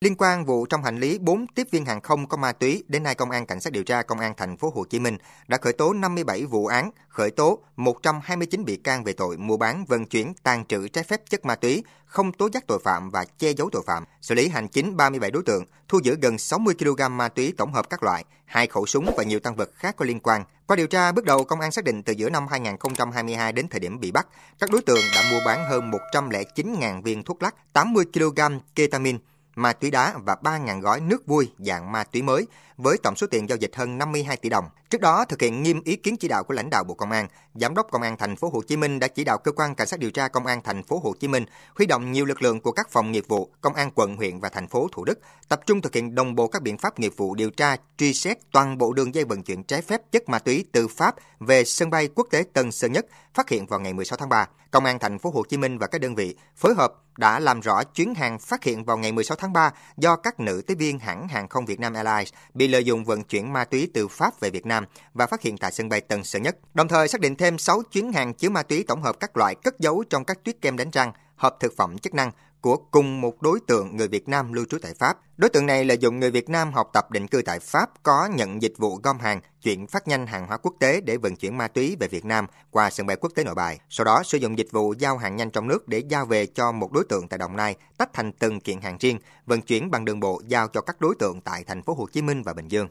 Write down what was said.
Liên quan vụ trong hành lý 4 tiếp viên hàng không có ma túy, đến nay công an cảnh sát điều tra công an thành phố Hồ Chí Minh đã khởi tố 57 vụ án, khởi tố 129 bị can về tội mua bán, vận chuyển, tàn trữ trái phép chất ma túy, không tố giác tội phạm và che giấu tội phạm, xử lý hành chính 37 đối tượng, thu giữ gần 60 kg ma túy tổng hợp các loại, hai khẩu súng và nhiều tăng vật khác có liên quan. Qua điều tra, bước đầu công an xác định từ giữa năm 2022 đến thời điểm bị bắt, các đối tượng đã mua bán hơn 109.000 viên thuốc lắc, 80 kg ketamine, ma túy đá và 3.000 gói nước vui dạng ma túy mới với tổng số tiền giao dịch hơn 52 tỷ đồng. Trước đó, thực hiện nghiêm ý kiến chỉ đạo của lãnh đạo Bộ Công an, Giám đốc Công an thành phố Hồ Chí Minh đã chỉ đạo cơ quan cảnh sát điều tra Công an thành phố Hồ Chí Minh huy động nhiều lực lượng của các phòng nghiệp vụ, Công an quận, huyện và thành phố Thủ Đức tập trung thực hiện đồng bộ các biện pháp nghiệp vụ điều tra, truy xét toàn bộ đường dây vận chuyển trái phép chất ma túy từ Pháp về sân bay quốc tế Tân Sơn Nhất phát hiện vào ngày 16 tháng 3. Công an thành phố Hồ Chí Minh và các đơn vị phối hợp đã làm rõ chuyến hàng phát hiện vào ngày 16 tháng 3 do các nữ tiếp viên hãng hàng không Việt Nam Airlines bị lợi dụng vận chuyển ma túy từ Pháp về Việt Nam và phát hiện tại sân bay Tân Sơn Nhất. Đồng thời xác định thêm 6 chuyến hàng chứa ma túy tổng hợp các loại cất giấu trong các tuyết kem đánh răng hộp thực phẩm chức năng của cùng một đối tượng người Việt Nam lưu trú tại Pháp. Đối tượng này lợi dụng người Việt Nam học tập định cư tại Pháp có nhận dịch vụ gom hàng, chuyển phát nhanh hàng hóa quốc tế để vận chuyển ma túy về Việt Nam qua sân bay quốc tế Nội Bài. Sau đó sử dụng dịch vụ giao hàng nhanh trong nước để giao về cho một đối tượng tại Đồng Nai, tách thành từng kiện hàng riêng, vận chuyển bằng đường bộ giao cho các đối tượng tại thành phố Hồ Chí Minh và Bình Dương.